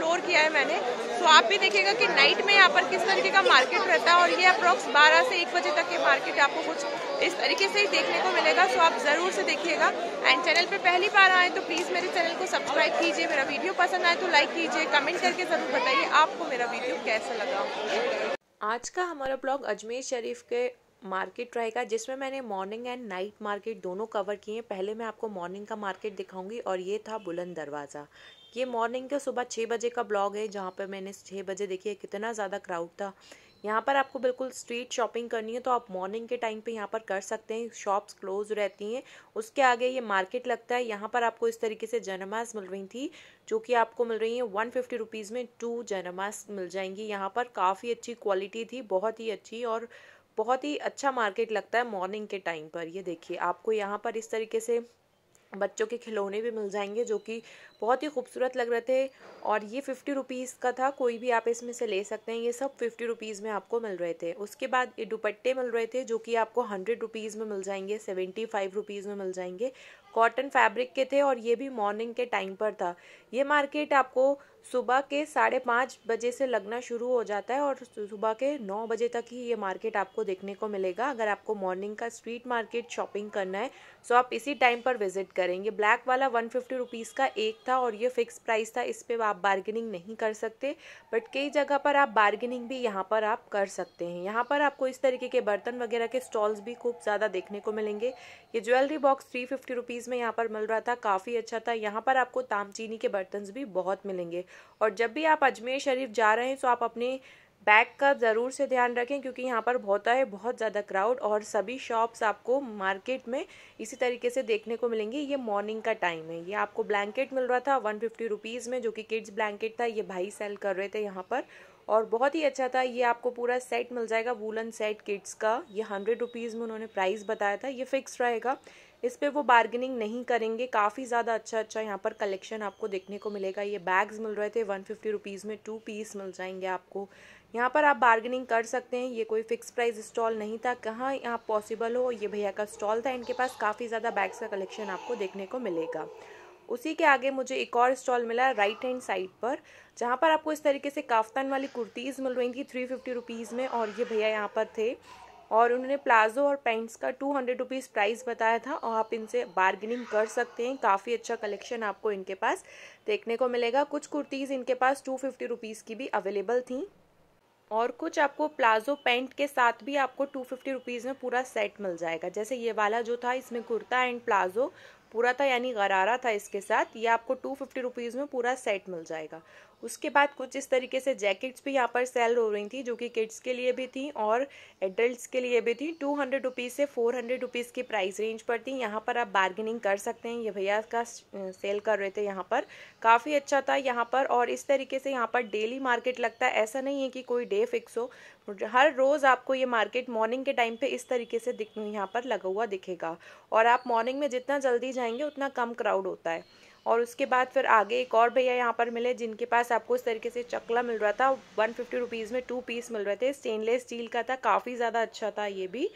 explore किया है मैंने तो आप भी देखिएगा कि नाइट में यहाँ पर किस तरीके का मार्केट रहता है और ये अप्रॉक्स 12 से 1 बजे तक ये मार्केट आपको कुछ इस तरीके से ही देखने को मिलेगा सो तो आप ज़रूर से देखिएगा एंड चैनल पे पहली बार आए तो प्लीज़ मेरे चैनल को सब्सक्राइब कीजिए मेरा वीडियो पसंद आए तो लाइक कीजिए कमेंट करके ज़रूर बताइए आपको मेरा वीडियो कैसा लगा आज का हमारा ब्लॉग अजमेर शरीफ के मार्केट रहेगा जिसमें मैंने मॉर्निंग एंड नाइट मार्केट दोनों कवर किए हैं पहले मैं आपको मॉर्निंग का मार्केट दिखाऊंगी और ये था बुलंद दरवाज़ा ये मॉर्निंग के सुबह छः बजे का ब्लॉग है जहाँ पर मैंने छः बजे देखिए कितना ज़्यादा क्राउड था यहाँ पर आपको बिल्कुल स्ट्रीट शॉपिंग करनी है तो आप मॉर्निंग के टाइम पे यहाँ पर कर सकते हैं शॉप्स क्लोज रहती हैं उसके आगे ये मार्केट लगता है यहाँ पर आपको इस तरीके से जनमास मिल रही थी जो कि आपको मिल रही है वन फिफ्टी रुपीज़ में टू जनमास मिल जाएंगी यहाँ पर काफ़ी अच्छी क्वालिटी थी बहुत ही अच्छी और बहुत ही अच्छा मार्केट लगता है मॉर्निंग के टाइम पर ये देखिए आपको यहाँ पर इस तरीके से बच्चों के खिलौने भी मिल जाएंगे जो कि बहुत ही खूबसूरत लग रहे थे और ये फिफ्टी रुपीज़ का था कोई भी आप इसमें से ले सकते हैं ये सब फिफ्टी रुपीज़ में आपको मिल रहे थे उसके बाद ये दुपट्टे मिल रहे थे जो कि आपको हंड्रेड रुपीज़ में मिल जाएंगे सेवेंटी फाइव रुपीज़ में मिल जाएंगे कॉटन फैब्रिक के थे और ये भी मॉर्निंग के टाइम पर था ये मार्केट आपको सुबह के साढ़े पाँच बजे से लगना शुरू हो जाता है और सुबह के नौ बजे तक ही ये मार्केट आपको देखने को मिलेगा अगर आपको मॉर्निंग का स्ट्रीट मार्केट शॉपिंग करना है सो तो आप इसी टाइम पर विजिट करेंगे ब्लैक वाला वन फिफ्टी रुपीज़ का एक था और ये फिक्स प्राइस था इस पर आप बार्गेनिंग नहीं कर सकते बट कई जगह पर आप बार्गेनिंग भी यहाँ पर आप कर सकते हैं यहाँ पर आपको इस तरीके के बर्तन वगैरह के स्टॉल्स भी खूब ज़्यादा देखने को मिलेंगे ये jewellery box three fifty rupees में यहाँ पर मिल रहा था काफ़ी अच्छा था यहाँ पर आपको तामचीनी के बर्तन भी बहुत मिलेंगे और जब भी आप अजमेर शरीफ जा रहे हैं तो आप अपने बैग का ज़रूर से ध्यान रखें क्योंकि यहाँ पर बहुत है बहुत ज़्यादा क्राउड और सभी शॉप्स आपको मार्केट में इसी तरीके से देखने को मिलेंगी ये मॉर्निंग का टाइम है ये आपको ब्लैंकेट मिल रहा था वन फिफ्टी रुपीज़ में जो कि किड्स ब्लैंकेट था ये भाई सेल कर रहे थे यहाँ पर और बहुत ही अच्छा था ये आपको पूरा सेट मिल जाएगा वूलन सेट किड्स का ये हंड्रेड रुपीज़ में उन्होंने प्राइस बताया था ये फिक्स रहेगा इस पर वो बार्गेनिंग नहीं करेंगे काफ़ी ज़्यादा अच्छा अच्छा यहाँ पर कलेक्शन आपको देखने को मिलेगा ये बैग्स मिल रहे थे वन फिफ्टी रुपीज़ में टू पीस मिल जाएंगे आपको यहाँ पर आप बार्गेनिंग कर सकते हैं ये कोई फिक्स प्राइस स्टॉल नहीं था कहाँ यहाँ पॉसिबल हो ये भैया का स्टॉल था इनके पास काफ़ी ज़्यादा बैग्स का कलेक्शन आपको देखने को मिलेगा उसी के आगे मुझे एक और स्टॉल मिला राइट हैंड साइड पर जहाँ पर आपको इस तरीके से काफ्तान वाली कुर्तीज़ मिल रही थी थ्री फिफ्टी रुपीज़ में और ये भैया यहाँ पर थे और उन्होंने प्लाजो और पैंट्स का टू हंड्रेड रुपीज़ प्राइस बताया था और आप इनसे बार्गेनिंग कर सकते हैं काफ़ी अच्छा कलेक्शन आपको इनके पास देखने को मिलेगा कुछ कुर्तीज़ इनके पास टू फिफ्टी रुपीज़ की भी अवेलेबल थी और कुछ आपको प्लाजो पैंट के साथ भी आपको टू फिफ्टी रुपीज़ में पूरा सेट मिल जाएगा जैसे ये वाला जो था इसमें कुर्ता एंड प्लाजो पूरा था यानी गरारा था इसके साथ ये आपको टू फिफ्टी रुपीज़ में पूरा सेट मिल जाएगा उसके बाद कुछ इस तरीके से जैकेट्स भी यहाँ पर सेल हो रही थी जो कि किड्स के लिए भी थी और एडल्ट के लिए भी थी टू हंड्रेड रुपीज़ से फोर हंड्रेड रुपीज़ की प्राइस रेंज पर थी यहाँ पर आप बार्गेनिंग कर सकते हैं ये भैया का सेल कर रहे थे यहाँ पर काफ़ी अच्छा था यहाँ पर और इस तरीके से यहाँ पर डेली मार्केट लगता है ऐसा नहीं है कि कोई डे फिक्स हो हर रोज़ आपको ये मार्केट मॉर्निंग के टाइम पे इस तरीके से यहाँ पर लगा हुआ दिखेगा और आप मॉर्निंग में जितना जल्दी जाएंगे उतना कम क्राउड होता है और उसके बाद फिर आगे एक और भैया यहाँ पर मिले जिनके पास आपको इस तरीके से चकला मिल रहा था वन फिफ्टी रुपीज़ में टू पीस मिल रहे थे स्टेनलेस स्टील का था काफ़ी ज़्यादा अच्छा था ये भी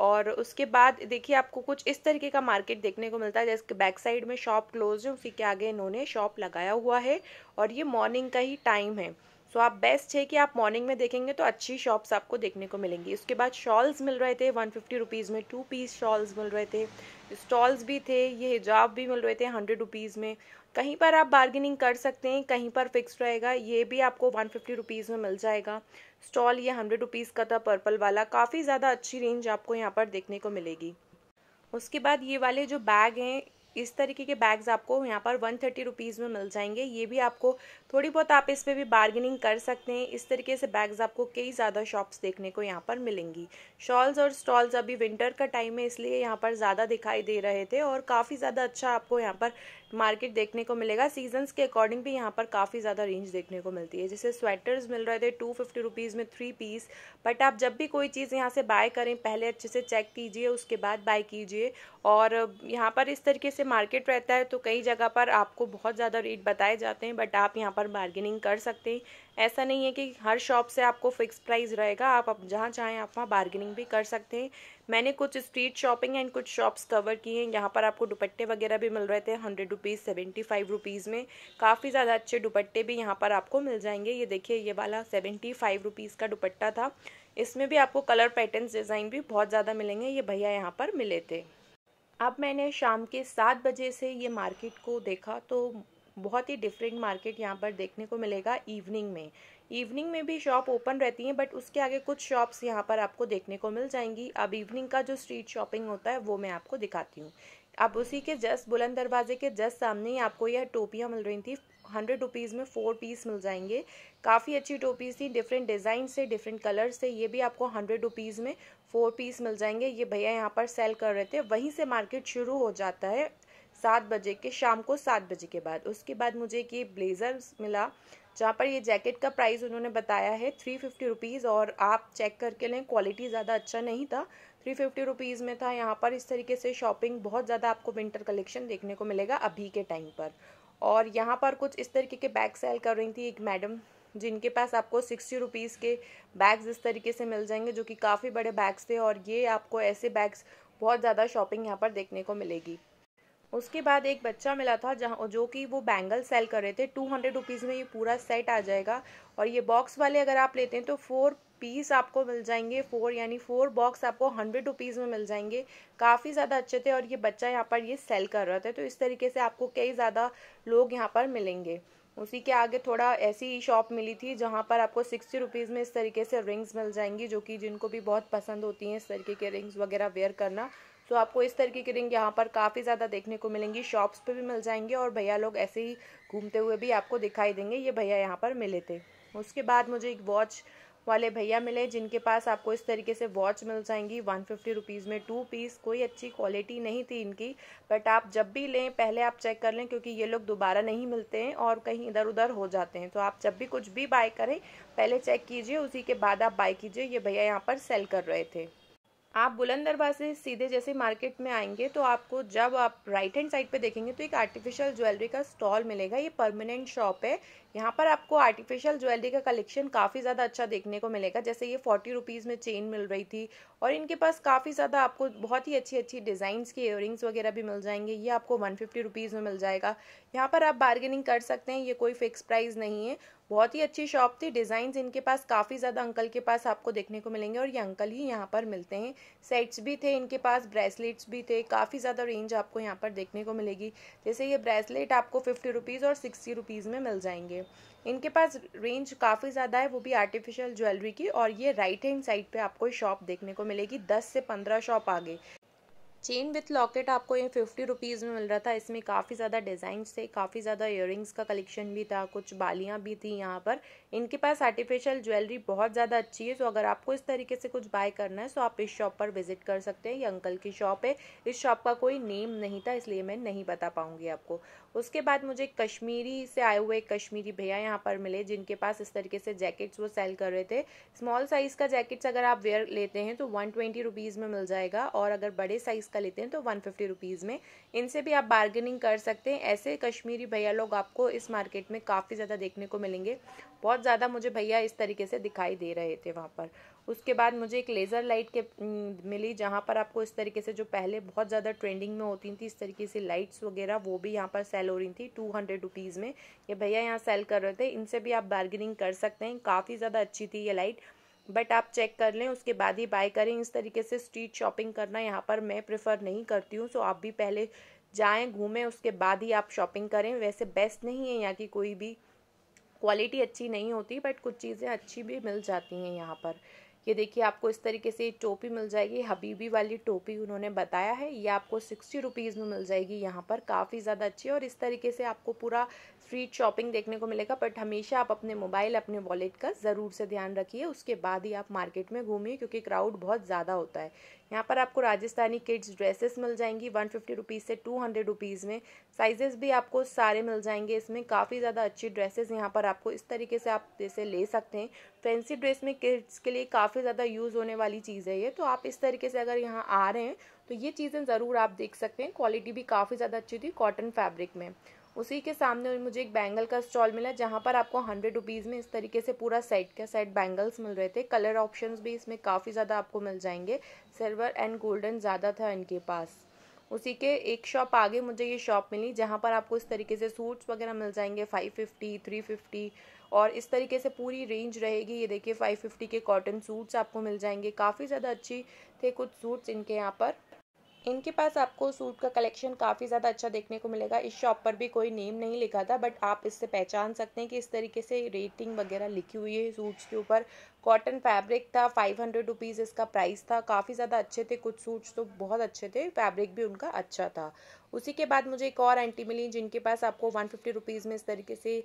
और उसके बाद देखिए आपको कुछ इस तरीके का मार्केट देखने को मिलता है जैसे बैक साइड में शॉप क्लोज है उसी के आगे इन्होंने शॉप लगाया हुआ है और ये मॉर्निंग का ही टाइम है सो आप बेस्ट है कि आप मॉर्निंग में देखेंगे तो अच्छी शॉप्स आपको देखने को मिलेंगी उसके बाद शॉल्स मिल रहे थे वन फिफ्टी रुपीज़ में टू पीस शॉल्स मिल रहे थे स्टॉल्स भी थे ये हिजाब भी मिल रहे थे हंड्रेड रुपीज़ में कहीं पर आप बार्गेनिंग कर सकते हैं कहीं पर फिक्स रहेगा ये भी आपको वन फिफ्टी रुपीज़ में मिल जाएगा स्टॉल ये हंड्रेड रुपीज़ का था पर्पल वाला काफ़ी ज़्यादा अच्छी रेंज आपको यहाँ पर देखने को मिलेगी उसके बाद ये वाले जो बैग हैं इस तरीके के बैग्स आपको यहाँ पर वन थर्टी रुपीज़ में मिल जाएंगे ये भी आपको थोड़ी बहुत आप इस पर भी बार्गेनिंग कर सकते हैं इस तरीके से बैग्स आपको कई ज़्यादा शॉप्स देखने को यहाँ पर मिलेंगी शॉल्स और स्टॉल्स अभी विंटर का टाइम है इसलिए यहाँ पर ज़्यादा दिखाई दे रहे थे और काफ़ी ज़्यादा अच्छा आपको यहाँ पर मार्केट देखने को मिलेगा सीजन्स के अकॉर्डिंग भी यहाँ पर काफ़ी ज़्यादा रेंज देखने को मिलती है जैसे स्वेटर्स मिल रहे थे टू फिफ्टी रुपीज़ में थ्री पीस बट आप जब भी कोई चीज़ यहाँ से बाय करें पहले अच्छे से चेक कीजिए उसके बाद बाय कीजिए और यहाँ पर इस तरीके से मार्केट रहता है तो कई जगह पर आपको बहुत ज़्यादा रेट बताए जाते हैं बट आप यहाँ पर पर बार्गेनिंग कर सकते हैं ऐसा नहीं है कि हर शॉप से आपको फिक्स प्राइस रहेगा आप अब जहाँ चाहें आप वहाँ बार्गेनिंग भी कर सकते हैं मैंने कुछ स्ट्रीट शॉपिंग एंड कुछ शॉप्स कवर की हैं यहाँ पर आपको दुपट्टे वगैरह भी मिल रहे थे hundred rupees seventy five rupees में काफ़ी ज़्यादा अच्छे दुपट्टे भी यहाँ पर आपको मिल जाएंगे ये देखिए ये वाला सेवेंटी फाइव रुपीज़ का दुपट्टा था इसमें भी आपको कलर पैटर्न डिज़ाइन भी बहुत ज़्यादा मिलेंगे ये भैया यहाँ पर मिले थे अब मैंने शाम के सात बजे से ये मार्केट को देखा तो बहुत ही डिफरेंट मार्केट यहाँ पर देखने को मिलेगा इवनिंग में इवनिंग में भी शॉप ओपन रहती हैं बट उसके आगे कुछ शॉप्स यहाँ पर आपको देखने को मिल जाएंगी अब इवनिंग का जो स्ट्रीट शॉपिंग होता है वो मैं आपको दिखाती हूँ अब उसी के जस्ट बुलंद दरवाजे के जस्ट सामने ही आपको यह टोपियाँ मिल रही थी हंड्रेड रुपीज़ में फोर पीस मिल जाएंगे काफ़ी अच्छी टोपीज़ थी डिफरेंट डिज़ाइन से डिफरेंट कलर से ये भी आपको हंड्रेड रुपीज़ में फोर पीस मिल जाएंगे ये भैया यहाँ पर सेल कर रहे थे वहीं से मार्केट शुरू हो जाता है सात बजे के शाम को सात बजे के बाद उसके बाद मुझे एक ये ब्लेज़र मिला जहाँ पर ये जैकेट का प्राइस उन्होंने बताया है थ्री फिफ्टी रुपीज़ और आप चेक करके लें क्वालिटी ज़्यादा अच्छा नहीं था थ्री फिफ्टी रुपीज़ में था यहाँ पर इस तरीके से शॉपिंग बहुत ज़्यादा आपको विंटर कलेक्शन देखने को मिलेगा अभी के टाइम पर और यहाँ पर कुछ इस तरीके के बैग सेल कर रही थी एक मैडम जिनके पास आपको सिक्सटी रुपीज़ के बैग्स इस तरीके से मिल जाएंगे जो कि काफ़ी बड़े बैग्स थे और ये आपको ऐसे बैग्स बहुत ज़्यादा शॉपिंग यहाँ पर देखने को मिलेगी उसके बाद एक बच्चा मिला था जहाँ जो कि वो बैंगल सेल कर रहे थे टू हंड्रेड रुपीज़ में ये पूरा सेट आ जाएगा और ये बॉक्स वाले अगर आप लेते हैं तो फोर पीस आपको मिल जाएंगे फोर यानी फोर बॉक्स आपको हंड्रेड रुपीज़ में मिल जाएंगे काफ़ी ज़्यादा अच्छे थे और ये बच्चा यहाँ पर ये सेल कर रहा था तो इस तरीके से आपको कई ज़्यादा लोग यहाँ पर मिलेंगे उसी के आगे थोड़ा ऐसी शॉप मिली थी जहाँ पर आपको सिक्सटी रुपीज़ में इस तरीके से रिंग्स मिल जाएंगी जो कि जिनको भी बहुत पसंद होती हैं इस तरीके के रिंग्स वगैरह वेयर करना तो आपको इस तरीके की रिंग यहाँ पर काफ़ी ज़्यादा देखने को मिलेंगी शॉप्स पे भी मिल जाएंगे और भैया लोग ऐसे ही घूमते हुए भी आपको दिखाई देंगे ये भैया यहाँ पर मिले थे उसके बाद मुझे एक वॉच वाले भैया मिले जिनके पास आपको इस तरीके से वॉच मिल जाएंगी वन फिफ्टी रुपीज़ में टू पीस कोई अच्छी क्वालिटी नहीं थी इनकी बट आप जब भी लें पहले आप चेक कर लें क्योंकि ये लोग दोबारा नहीं मिलते हैं और कहीं इधर उधर हो जाते हैं तो आप जब भी कुछ भी बाय करें पहले चेक कीजिए उसी के बाद आप बाय कीजिए ये भैया यहाँ पर सेल कर रहे थे आप बुलंद दरबार से सीधे जैसे मार्केट में आएंगे तो आपको जब आप राइट हैंड साइड पे देखेंगे तो एक आर्टिफिशियल ज्वेलरी का स्टॉल मिलेगा ये परमानेंट शॉप है यहाँ पर आपको आर्टिफिशियल ज्वेलरी का कलेक्शन काफ़ी ज़्यादा अच्छा देखने को मिलेगा जैसे ये फोर्टी रुपीज़ में चेन मिल रही थी और इनके पास काफ़ी ज़्यादा आपको बहुत ही अच्छी अच्छी डिज़ाइंस की इयरिंग्स वगैरह भी मिल जाएंगे ये आपको वन फिफ्टी रुपीज़ में मिल जाएगा यहाँ पर आप बार्गेनिंग कर सकते हैं ये कोई फिक्स प्राइस नहीं है बहुत ही अच्छी शॉप थी डिज़ाइन इनके पास काफ़ी ज़्यादा अंकल के पास आपको देखने को मिलेंगे और ये अंकल ही यहाँ पर मिलते हैं सेट्स भी थे इनके पास ब्रेसलेट्स भी थे काफ़ी ज़्यादा रेंज आपको यहाँ पर देखने को मिलेगी जैसे ये ब्रेसलेट आपको फिफ्टी रुपीज़ और सिक्सटी रुपीज़ में मिल जाएंगे इनके पास रेंज काफ़ी ज़्यादा है वो भी आर्टिफिशियल ज्वेलरी की और ये राइट हैंड साइड पर आपको शॉप देखने को मिलेगी दस से पंद्रह शॉप आगे चेन विथ लॉकेट आपको ये फिफ्टी रुपीज़ में मिल रहा था इसमें काफ़ी ज़्यादा डिज़ाइंस थे काफ़ी ज़्यादा इयर का कलेक्शन भी था कुछ बालियाँ भी थी यहाँ पर इनके पास आर्टिफिशियल ज्वेलरी बहुत ज़्यादा अच्छी है सो तो अगर आपको इस तरीके से कुछ बाय करना है सो तो आप इस शॉप पर विजिट कर सकते हैं ये अंकल की शॉप है इस शॉप का कोई नेम नहीं था इसलिए मैं नहीं बता पाऊँगी आपको उसके बाद मुझे कश्मीरी से आए हुए कश्मीरी भैया यहाँ पर मिले जिनके पास इस तरीके से जैकेट्स वो सेल कर रहे थे स्मॉल साइज़ का जैकेट्स अगर आप वेयर लेते हैं तो वन ट्वेंटी रुपीज़ में मिल जाएगा और अगर बड़े साइज़ का लेते हैं तो वन फिफ्टी रुपीज़ में इनसे भी आप बार्गेनिंग कर सकते हैं ऐसे कश्मीरी भैया लोग आपको इस मार्केट में काफ़ी ज़्यादा देखने को मिलेंगे बहुत बहुत ज़्यादा मुझे भैया इस तरीके से दिखाई दे रहे थे वहाँ पर उसके बाद मुझे एक लेज़र लाइट के मिली जहाँ पर आपको इस तरीके से जो पहले बहुत ज़्यादा ट्रेंडिंग में होती थी इस तरीके से लाइट्स वगैरह वो भी यहाँ पर सेल हो रही थी टू हंड्रेड रुपीज़ में ये भैया यहाँ सेल कर रहे थे इनसे भी आप बार्गेनिंग कर सकते हैं काफ़ी ज़्यादा अच्छी थी ये लाइट बट आप चेक कर लें उसके बाद ही बाय करें इस तरीके से स्ट्रीट शॉपिंग करना यहाँ पर मैं प्रेफर नहीं करती हूँ सो आप भी पहले जाएं घूमें उसके बाद ही आप शॉपिंग करें वैसे बेस्ट नहीं है यहाँ की कोई भी क्वालिटी अच्छी नहीं होती बट कुछ चीज़ें अच्छी भी मिल जाती हैं यहाँ पर ये देखिए आपको इस तरीके से टोपी मिल जाएगी हबीबी वाली टोपी उन्होंने बताया है ये आपको सिक्सटी रुपीज़ में मिल जाएगी यहाँ पर काफ़ी ज़्यादा अच्छी और इस तरीके से आपको पूरा स्ट्रीट शॉपिंग देखने को मिलेगा बट हमेशा आप अपने मोबाइल अपने वॉलेट का ज़रूर से ध्यान रखिए उसके बाद ही आप मार्केट में घूमिए क्योंकि क्राउड बहुत ज़्यादा होता है यहाँ पर आपको राजस्थानी किड्स ड्रेसेस मिल जाएंगी वन फिफ्टी रुपीज़ से टू हंड्रेड रुपीज़ में साइजेस भी आपको सारे मिल जाएंगे इसमें काफ़ी ज़्यादा अच्छी ड्रेसेस यहाँ पर आपको इस तरीके से आप जैसे ले सकते हैं फैंसी ड्रेस में किड्स के लिए काफ़ी ज़्यादा यूज़ होने वाली चीज़ है ये तो आप इस तरीके से अगर यहाँ आ रहे हैं तो ये चीज़ें ज़रूर आप देख सकते हैं क्वालिटी भी काफ़ी ज़्यादा अच्छी थी कॉटन फैब्रिक में उसी के सामने मुझे एक बैंगल का स्टॉल मिला जहाँ पर आपको हंड्रेड रुपीज़ में इस तरीके से पूरा सेट का सेट बैंगल्स मिल रहे थे कलर ऑप्शंस भी इसमें काफ़ी ज़्यादा आपको मिल जाएंगे सिल्वर एंड गोल्डन ज़्यादा था इनके पास उसी के एक शॉप आगे मुझे ये शॉप मिली जहाँ पर आपको इस तरीके से सूट्स वगैरह मिल जाएंगे फाइव फिफ्टी थ्री फिफ्टी और इस तरीके से पूरी रेंज रहेगी ये देखिए फाइव फिफ्टी के कॉटन सूट्स आपको मिल जाएंगे काफ़ी ज़्यादा अच्छी थे कुछ सूट्स इनके यहाँ पर इनके पास आपको सूट का कलेक्शन काफ़ी ज़्यादा अच्छा देखने को मिलेगा इस शॉप पर भी कोई नेम नहीं लिखा था बट आप इससे पहचान सकते हैं कि इस तरीके से रेटिंग वगैरह लिखी हुई है सूट्स के ऊपर कॉटन फैब्रिक था फाइव हंड्रेड रुपीज़ इसका प्राइस था काफ़ी ज़्यादा अच्छे थे कुछ सूट्स तो बहुत अच्छे थे फैब्रिक भी उनका अच्छा था उसी के बाद मुझे एक और आंटी मिली जिनके पास आपको वन फिफ्टी रुपीज़ में इस तरीके से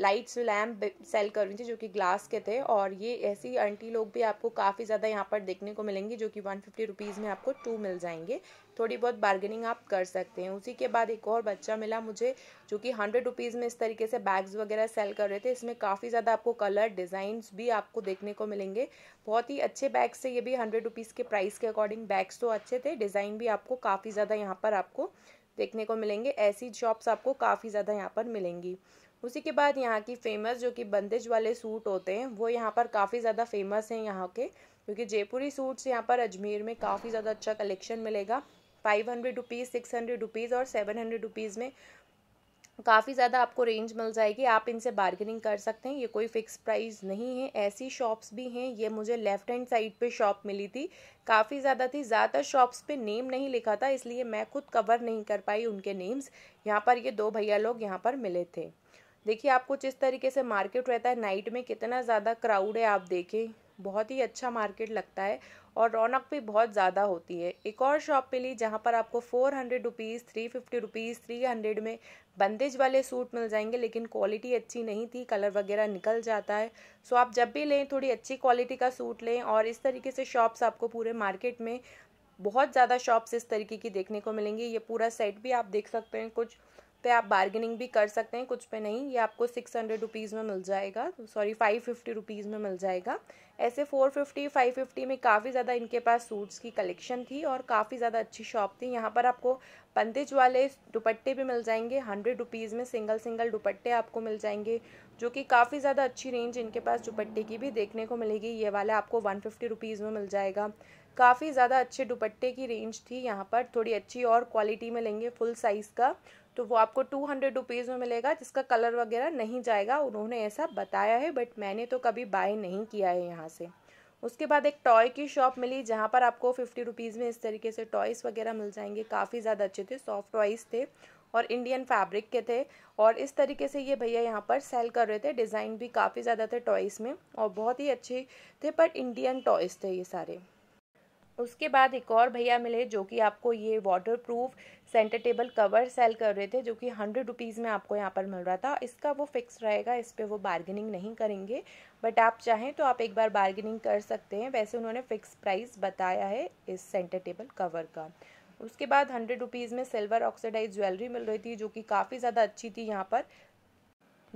लाइट्स लैम्प सेल कर रही थी जो कि ग्लास के थे और ये ऐसी आंटी लोग भी आपको काफ़ी ज़्यादा यहाँ पर देखने को मिलेंगी जो कि वन फिफ्टी रुपीज़ में आपको टू मिल जाएंगे थोड़ी बहुत बार्गेनिंग आप कर सकते हैं उसी के बाद एक और बच्चा मिला मुझे जो कि हंड्रेड रुपीज़ में इस तरीके से बैग्स वगैरह सेल कर रहे थे इसमें काफ़ी ज़्यादा आपको कलर डिज़ाइंस भी आपको देखने को मिलेंगे बहुत ही अच्छे बैग्स थे ये भी हंड्रेड रुपीज़ के प्राइस के अकॉर्डिंग बैग्स तो अच्छे थे डिज़ाइन भी आपको काफ़ी ज़्यादा यहाँ पर आपको देखने को मिलेंगे ऐसी शॉप्स आपको काफ़ी ज़्यादा यहाँ पर मिलेंगी उसी के बाद यहाँ की फेमस जो कि बंदेज वाले सूट होते हैं वो यहाँ पर काफ़ी ज़्यादा फेमस हैं यहाँ के क्योंकि जयपुरी सूट्स यहाँ पर अजमेर में काफ़ी ज़्यादा अच्छा कलेक्शन मिलेगा five hundred rupees six hundred rupees और सेवन हंड्रेड रुपीज़ में काफ़ी ज़्यादा आपको रेंज मिल जाएगी आप इनसे बार्गेनिंग कर सकते हैं ये कोई फिक्स प्राइस नहीं है ऐसी शॉप्स भी हैं ये मुझे लेफ़्ट हैंड साइड पे शॉप मिली थी काफ़ी ज़्यादा थी ज़्यादातर शॉप्स पे नेम नहीं लिखा था इसलिए मैं खुद कवर नहीं कर पाई उनके नेम्स यहाँ पर ये दो भैया लोग यहाँ पर मिले थे देखिए आप कुछ इस तरीके से मार्केट रहता है नाइट में कितना ज़्यादा क्राउड है आप देखें बहुत ही अच्छा मार्केट लगता है और रौनक भी बहुत ज़्यादा होती है एक और शॉप मिली जहाँ पर आपको four hundred rupees three fifty rupees three hundred में बंदेज वाले सूट मिल जाएंगे लेकिन क्वालिटी अच्छी नहीं थी कलर वगैरह निकल जाता है सो आप जब भी लें थोड़ी अच्छी क्वालिटी का सूट लें और इस तरीके से शॉप्स आपको पूरे मार्केट में बहुत ज़्यादा शॉप्स इस तरीके की देखने को मिलेंगी ये पूरा सेट भी आप देख सकते हैं कुछ पे आप बार्गेनिंग भी कर सकते हैं कुछ पे नहीं ये आपको सिक्स हंड्रेड रुपीज़ में मिल जाएगा सॉरी फाइव फिफ्टी रुपीज़ में मिल जाएगा ऐसे फोर फिफ्टी फाइव फिफ्टी में काफ़ी ज़्यादा इनके पास सूट्स की कलेक्शन थी और काफ़ी ज़्यादा अच्छी शॉप थी यहाँ पर आपको बंदेज वाले दुपट्टे भी मिल जाएंगे हंड्रेड रुपीज़ में सिंगल सिंगल दुपट्टे आपको मिल जाएंगे जो कि काफ़ी ज़्यादा अच्छी रेंज इनके पास दुपट्टे की भी देखने को मिलेगी ये वाला आपको वन फिफ्टी रुपीज़ में मिल जाएगा काफ़ी ज़्यादा अच्छे दुपट्टे की रेंज थी यहाँ पर थोड़ी अच्छी और क्वालिटी में लेंगे फुल साइज़ का तो वो आपको टू हंड्रेड रुपीज़ में मिलेगा जिसका कलर वगैरह नहीं जाएगा उन्होंने ऐसा बताया है बट मैंने तो कभी बाय नहीं किया है यहाँ से उसके बाद एक टॉय की शॉप मिली जहाँ पर आपको फिफ्टी रुपीज़ में इस तरीके से टॉयस वगैरह मिल जाएंगे काफ़ी ज़्यादा अच्छे थे सॉफ्ट टॉयस थे और इंडियन फैब्रिक के थे और इस तरीके से ये भैया यहाँ पर सेल कर रहे थे डिज़ाइन भी काफ़ी ज़्यादा थे टॉयस में और बहुत ही अच्छे थे पर इंडियन टॉयस थे ये सारे उसके बाद एक और भैया मिले जो कि आपको ये waterproof centre table cover sale कर रहे थे जो कि हंड्रेड रुपीज़ में आपको यहाँ पर मिल रहा था इसका वो फिक्स रहेगा इस पर वो बार्गेनिंग नहीं करेंगे बट आप चाहें तो आप एक बार बार्गेनिंग कर सकते हैं वैसे उन्होंने फ़िक्स प्राइस बताया है इस सेंटर टेबल कवर का उसके बाद हंड्रेड रुपीज़ में सिल्वर ऑक्सीडाइज ज्वेलरी मिल रही थी जो कि काफ़ी ज़्यादा अच्छी थी यहाँ पर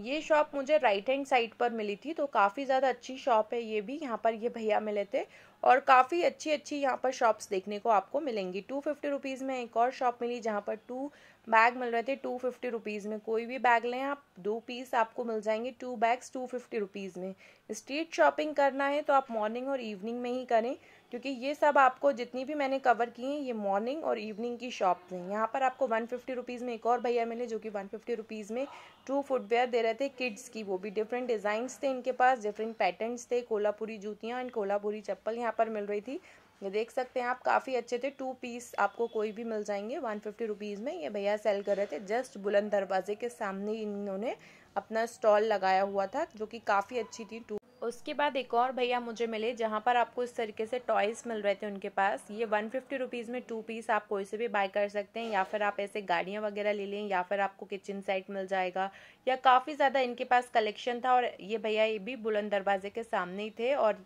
ये शॉप मुझे राइट हैंड साइड पर मिली थी तो काफ़ी ज़्यादा अच्छी शॉप है ये भी यहाँ पर ये भैया मिले थे और काफ़ी अच्छी अच्छी यहाँ पर शॉप्स देखने को आपको मिलेंगी टू फिफ्टी रुपीज़ में एक और शॉप मिली जहाँ पर टू बैग मिल रहे थे टू फिफ्टी रुपीज़ में कोई भी बैग लें आप दो पीस आपको मिल जाएंगे two bags two fifty rupees में स्ट्रीट शॉपिंग करना है तो आप मॉर्निंग और इवनिंग में ही करें क्योंकि ये सब आपको जितनी भी मैंने कवर की हैं ये मॉर्निंग और इवनिंग की शॉप्स हैं यहाँ पर आपको वन फिफ्टी रुपीज़ में एक और भैया मिले जो कि वन फिफ्टी रुपीज़ में टू फुटवेयर दे रहे थे किड्स की वो भी डिफरेंट डिज़ाइंस थे इनके पास डिफरेंट पैटर्न थे कोल्हापुरी जूतियाँ एंड कोल्हापुरी चप्पल यहाँ यहाँ पर मिल रही थी ये देख सकते हैं आप काफ़ी अच्छे थे टू पीस आपको कोई भी मिल जाएंगे वन फिफ्टी रुपीज़ में ये भैया सेल कर रहे थे जस्ट बुलंद दरवाजे के सामने इन्होंने अपना स्टॉल लगाया हुआ था जो कि काफ़ी अच्छी थी टू उसके बाद एक और भैया मुझे मिले जहाँ पर आपको इस तरीके से टॉयज़ मिल रहे थे उनके पास ये वन फिफ्टी रुपीज़ में टू पीस आप कोई से भी बाय कर सकते हैं या फिर आप ऐसे गाड़ियाँ वगैरह ले लें या फिर आपको किचन सेट मिल जाएगा या काफ़ी ज़्यादा इनके पास कलेक्शन था और ये भैया ये भी बुलंद दरवाजे के सामने ही थे और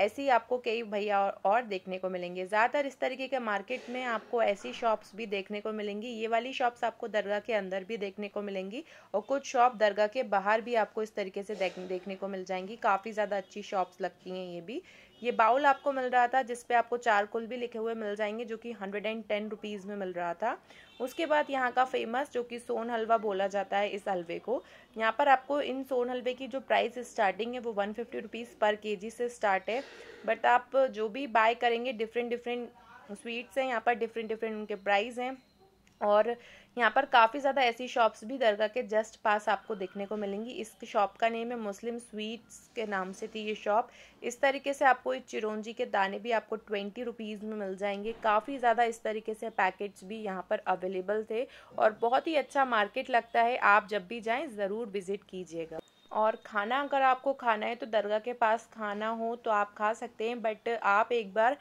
ऐसी आपको कई भैया और, और देखने को मिलेंगे ज़्यादातर इस तरीके के मार्केट में आपको ऐसी शॉप्स भी देखने को मिलेंगी ये वाली शॉप्स आपको दरगाह के अंदर भी देखने को मिलेंगी और कुछ शॉप दरगाह के बाहर भी आपको इस तरीके से देखने को मिल जाएंगी काफ़ी ज़्यादा अच्छी शॉप्स लगती हैं ये भी ये बाउल आपको मिल रहा था जिसपे आपको चार कुल भी लिखे हुए मिल जाएंगे जो कि हंड्रेड एंड टेन रुपीज़ में मिल रहा था उसके बाद यहाँ का फेमस जो कि सोन हलवा बोला जाता है इस हलवे को यहाँ पर आपको इन सोन हलवे की जो प्राइस स्टार्टिंग है वो वन फिफ्टी रुपीज़ पर के जी से स्टार्ट है बट आप जो भी बाय करेंगे डिफरेंट डिफरेंट स्वीट्स हैं यहाँ पर डिफरेंट डिफरेंट उनके प्राइस हैं और यहाँ पर काफ़ी ज़्यादा ऐसी शॉप्स भी दरगाह के जस्ट पास आपको देखने को मिलेंगी इस शॉप का नेम है मुस्लिम स्वीट्स के नाम से थी ये शॉप इस तरीके से आपको चिरौंजी चिरोंजी के दाने भी आपको ट्वेंटी रुपीज़ में मिल जाएंगे काफ़ी ज़्यादा इस तरीके से पैकेट्स भी यहाँ पर अवेलेबल थे और बहुत ही अच्छा मार्केट लगता है आप जब भी जाएँ ज़रूर विज़िट कीजिएगा और खाना अगर आपको खाना है तो दरगाह के पास खाना हो तो आप खा सकते हैं बट आप एक बार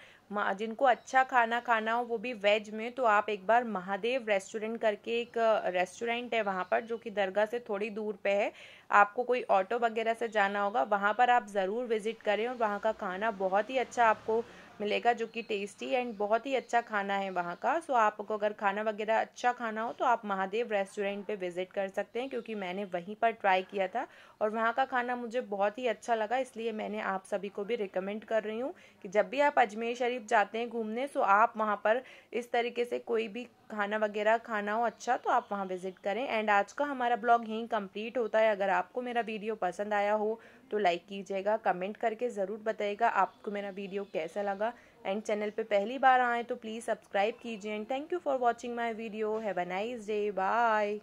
जिनको अच्छा खाना खाना हो वो भी वेज में तो आप एक बार महादेव रेस्टोरेंट करके एक रेस्टोरेंट है वहाँ पर जो कि दरगाह से थोड़ी दूर पे है आपको कोई ऑटो वगैरह से जाना होगा वहाँ पर आप ज़रूर विज़िट करें और वहाँ का खाना बहुत ही अच्छा आपको मिलेगा जो कि टेस्टी एंड बहुत ही अच्छा खाना है वहाँ का सो आपको अगर खाना वगैरह अच्छा खाना हो तो आप महादेव रेस्टोरेंट पे विज़िट कर सकते हैं क्योंकि मैंने वहीं पर ट्राई किया था और वहाँ का खाना मुझे बहुत ही अच्छा लगा इसलिए मैंने आप सभी को भी रिकमेंड कर रही हूँ कि जब भी आप अजमेर शरीफ जाते हैं घूमने सो आप वहाँ पर इस तरीके से कोई भी खाना वगैरह खाना हो अच्छा तो आप वहाँ विज़िट करें एंड आज का हमारा ब्लॉग यहीं कम्प्लीट होता है अगर आपको मेरा वीडियो पसंद आया हो तो लाइक कीजिएगा कमेंट करके ज़रूर बताइएगा आपको मेरा वीडियो कैसा लगा एंड चैनल पे पहली बार आए तो प्लीज़ सब्सक्राइब कीजिए and thank you for watching my video have a nice day bye